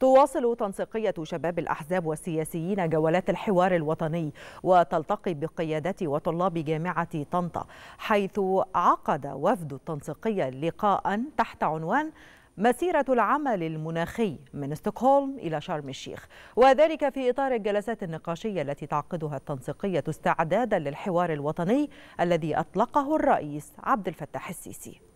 تواصل تنسيقية شباب الأحزاب والسياسيين جولات الحوار الوطني وتلتقي بقيادات وطلاب جامعة طنطا حيث عقد وفد التنسيقية لقاء تحت عنوان مسيرة العمل المناخي من ستوكهولم إلى شرم الشيخ وذلك في إطار الجلسات النقاشية التي تعقدها التنسيقية استعدادا للحوار الوطني الذي أطلقه الرئيس عبد الفتاح السيسي